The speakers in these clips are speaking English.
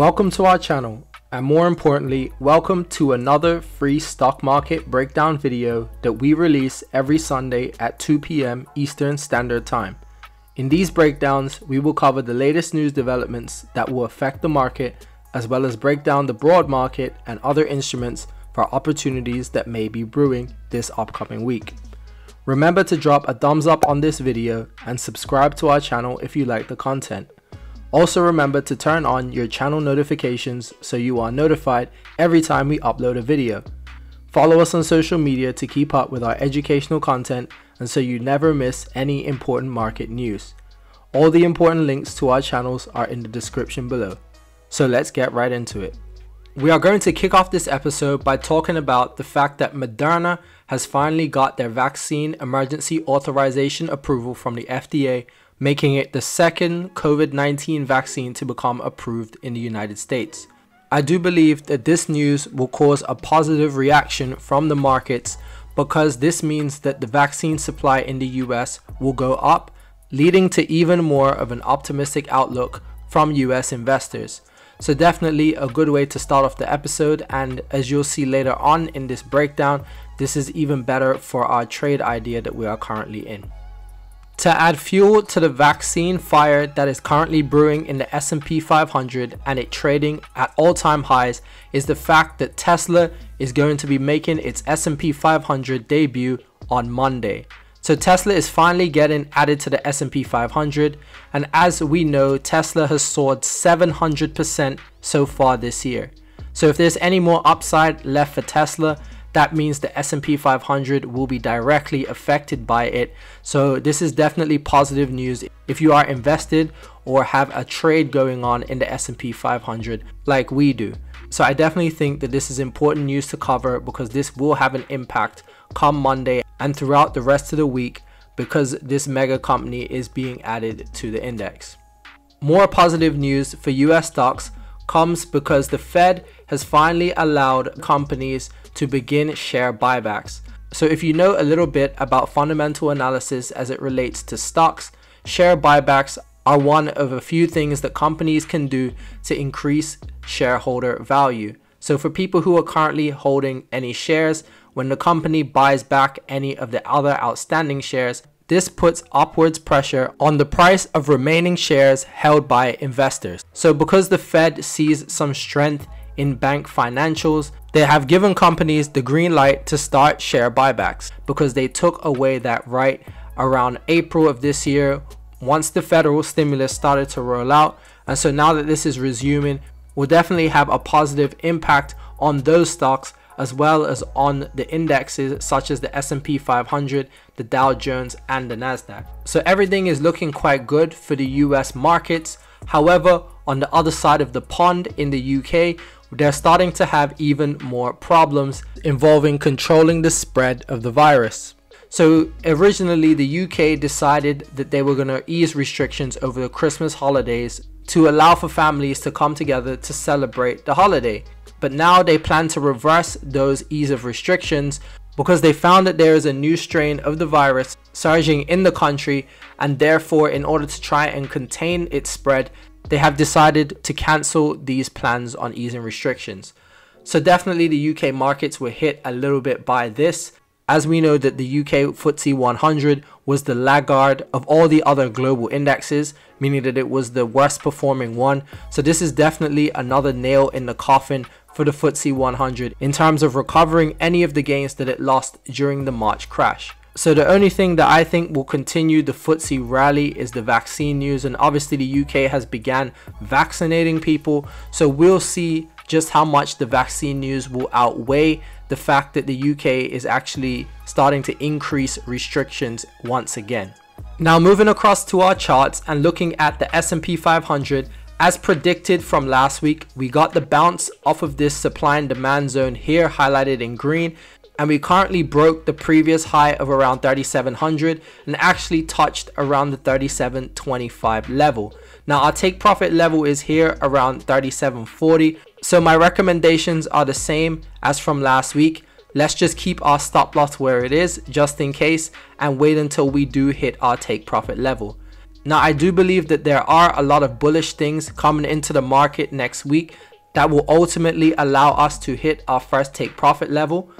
Welcome to our channel, and more importantly, welcome to another free stock market breakdown video that we release every Sunday at 2 p.m. Eastern Standard Time. In these breakdowns, we will cover the latest news developments that will affect the market, as well as break down the broad market and other instruments for opportunities that may be brewing this upcoming week. Remember to drop a thumbs up on this video and subscribe to our channel if you like the content. Also remember to turn on your channel notifications so you are notified every time we upload a video. Follow us on social media to keep up with our educational content and so you never miss any important market news. All the important links to our channels are in the description below. So let's get right into it. We are going to kick off this episode by talking about the fact that Moderna has finally got their vaccine emergency authorization approval from the FDA making it the second COVID 19 vaccine to become approved in the United States. I do believe that this news will cause a positive reaction from the markets because this means that the vaccine supply in the US will go up, leading to even more of an optimistic outlook from US investors. So, definitely a good way to start off the episode. And as you'll see later on in this breakdown, this is even better for our trade idea that we are currently in to add fuel to the vaccine fire that is currently brewing in the S&P 500 and it trading at all-time highs is the fact that Tesla is going to be making its S&P 500 debut on Monday. So Tesla is finally getting added to the S&P 500 and as we know Tesla has soared 700% so far this year. So if there's any more upside left for Tesla, that means the S&P 500 will be directly affected by it. So this is definitely positive news if you are invested or have a trade going on in the S&P 500 like we do. So I definitely think that this is important news to cover because this will have an impact come Monday and throughout the rest of the week because this mega company is being added to the index. More positive news for US stocks comes because the Fed has finally allowed companies to begin share buybacks. So if you know a little bit about fundamental analysis as it relates to stocks, share buybacks are one of a few things that companies can do to increase shareholder value. So for people who are currently holding any shares, when the company buys back any of the other outstanding shares, this puts upwards pressure on the price of remaining shares held by investors. So because the Fed sees some strength in bank financials, they have given companies the green light to start share buybacks because they took away that right around April of this year once the federal stimulus started to roll out. And so now that this is resuming, will definitely have a positive impact on those stocks as well as on the indexes such as the S&P 500, the Dow Jones and the Nasdaq. So everything is looking quite good for the US markets. However, on the other side of the pond in the UK, they're starting to have even more problems involving controlling the spread of the virus. So originally the UK decided that they were going to ease restrictions over the Christmas holidays to allow for families to come together to celebrate the holiday but now they plan to reverse those ease of restrictions because they found that there is a new strain of the virus surging in the country and therefore in order to try and contain its spread they have decided to cancel these plans on easing restrictions so definitely the UK markets were hit a little bit by this as we know that the UK FTSE 100 was the laggard of all the other global indexes meaning that it was the worst performing one so this is definitely another nail in the coffin for the FTSE 100 in terms of recovering any of the gains that it lost during the March crash. So the only thing that I think will continue the FTSE rally is the vaccine news and obviously the UK has began vaccinating people so we'll see just how much the vaccine news will outweigh the fact that the UK is actually starting to increase restrictions once again. Now moving across to our charts and looking at the S&P 500 as predicted from last week, we got the bounce off of this supply and demand zone here highlighted in green and we currently broke the previous high of around 3700 and actually touched around the 3725 level. Now our take profit level is here around 3740 so my recommendations are the same as from last week. Let's just keep our stop loss where it is just in case and wait until we do hit our take profit level. Now, I do believe that there are a lot of bullish things coming into the market next week that will ultimately allow us to hit our first take profit level.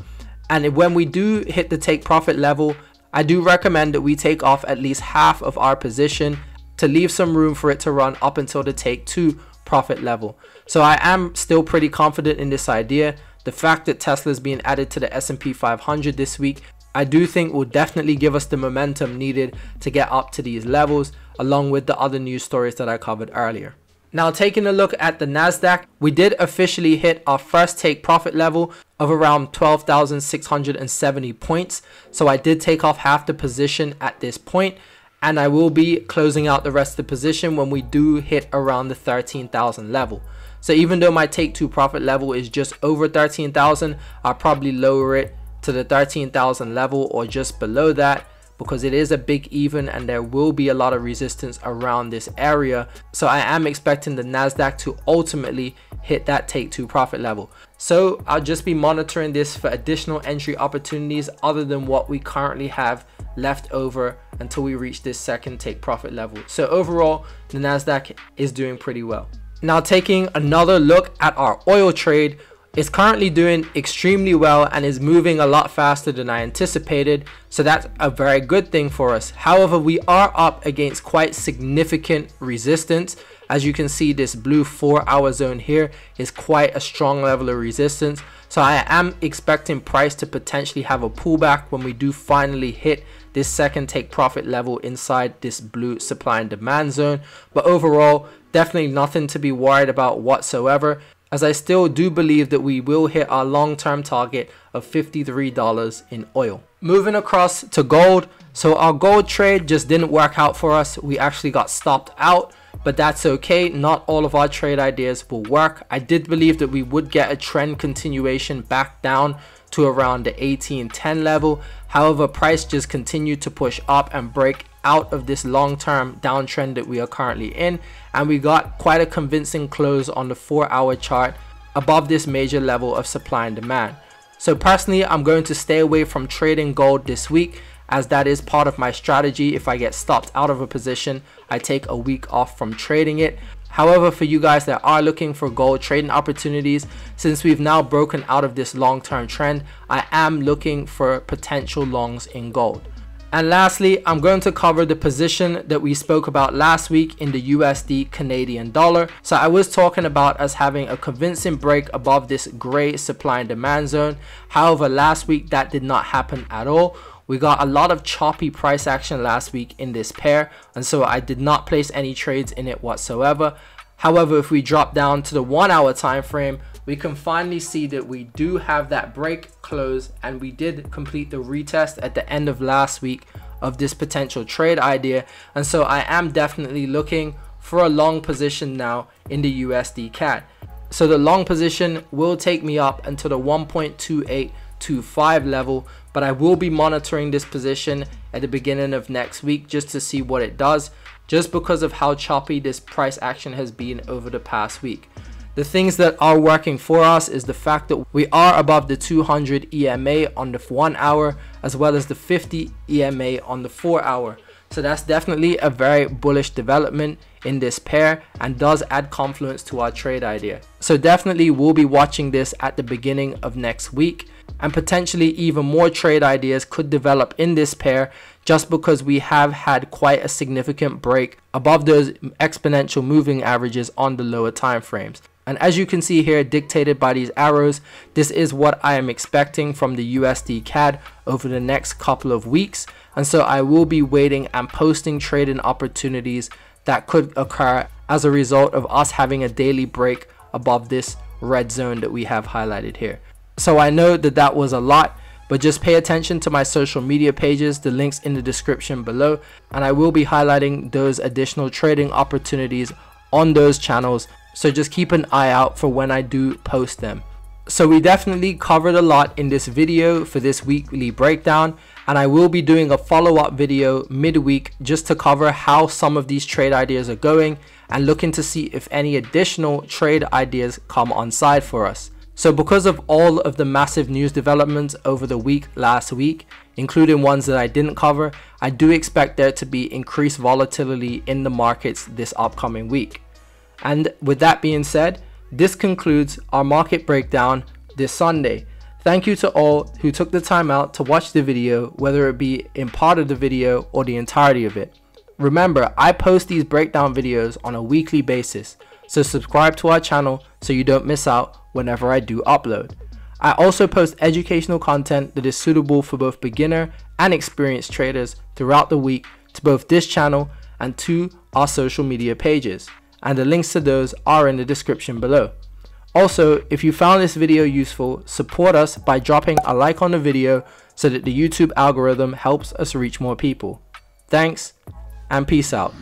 And when we do hit the take profit level, I do recommend that we take off at least half of our position to leave some room for it to run up until the take two profit level. So I am still pretty confident in this idea. The fact that Tesla is being added to the S&P 500 this week, I do think will definitely give us the momentum needed to get up to these levels along with the other news stories that I covered earlier. Now taking a look at the Nasdaq, we did officially hit our first take profit level of around 12,670 points. So I did take off half the position at this point and I will be closing out the rest of the position when we do hit around the 13,000 level. So even though my take two profit level is just over 13,000, I'll probably lower it to the 13,000 level or just below that because it is a big even and there will be a lot of resistance around this area. So I am expecting the NASDAQ to ultimately hit that take two profit level. So I'll just be monitoring this for additional entry opportunities other than what we currently have left over until we reach this second take profit level. So overall, the NASDAQ is doing pretty well. Now taking another look at our oil trade, is currently doing extremely well and is moving a lot faster than I anticipated, so that's a very good thing for us. However, we are up against quite significant resistance. As you can see, this blue four hour zone here is quite a strong level of resistance. So I am expecting price to potentially have a pullback when we do finally hit this second take profit level inside this blue supply and demand zone. But overall, definitely nothing to be worried about whatsoever as I still do believe that we will hit our long-term target of $53 in oil. Moving across to gold. So our gold trade just didn't work out for us. We actually got stopped out, but that's okay. Not all of our trade ideas will work. I did believe that we would get a trend continuation back down to around the 1810 level. However, price just continued to push up and break out of this long-term downtrend that we are currently in and we got quite a convincing close on the four hour chart above this major level of supply and demand so personally i'm going to stay away from trading gold this week as that is part of my strategy if i get stopped out of a position i take a week off from trading it However, for you guys that are looking for gold trading opportunities, since we've now broken out of this long-term trend, I am looking for potential longs in gold. And lastly, I'm going to cover the position that we spoke about last week in the USD Canadian dollar. So I was talking about us having a convincing break above this gray supply and demand zone. However, last week that did not happen at all. We got a lot of choppy price action last week in this pair. And so I did not place any trades in it whatsoever. However, if we drop down to the one hour time frame, we can finally see that we do have that break close and we did complete the retest at the end of last week of this potential trade idea. And so I am definitely looking for a long position now in the USD cat So the long position will take me up until the 1.2825 level, but I will be monitoring this position at the beginning of next week just to see what it does, just because of how choppy this price action has been over the past week. The things that are working for us is the fact that we are above the 200 EMA on the 1 hour as well as the 50 EMA on the 4 hour. So that's definitely a very bullish development in this pair and does add confluence to our trade idea. So definitely we'll be watching this at the beginning of next week and potentially even more trade ideas could develop in this pair just because we have had quite a significant break above those exponential moving averages on the lower time frames. And as you can see here, dictated by these arrows, this is what I am expecting from the USD CAD over the next couple of weeks. And so I will be waiting and posting trading opportunities that could occur as a result of us having a daily break above this red zone that we have highlighted here. So I know that that was a lot, but just pay attention to my social media pages, the links in the description below, and I will be highlighting those additional trading opportunities on those channels so just keep an eye out for when I do post them. So we definitely covered a lot in this video for this weekly breakdown and I will be doing a follow-up video midweek just to cover how some of these trade ideas are going and looking to see if any additional trade ideas come on side for us. So because of all of the massive news developments over the week last week, including ones that I didn't cover, I do expect there to be increased volatility in the markets this upcoming week. And with that being said, this concludes our market breakdown this Sunday. Thank you to all who took the time out to watch the video, whether it be in part of the video or the entirety of it. Remember, I post these breakdown videos on a weekly basis, so subscribe to our channel so you don't miss out whenever I do upload. I also post educational content that is suitable for both beginner and experienced traders throughout the week to both this channel and to our social media pages and the links to those are in the description below. Also, if you found this video useful, support us by dropping a like on the video so that the YouTube algorithm helps us reach more people. Thanks and peace out.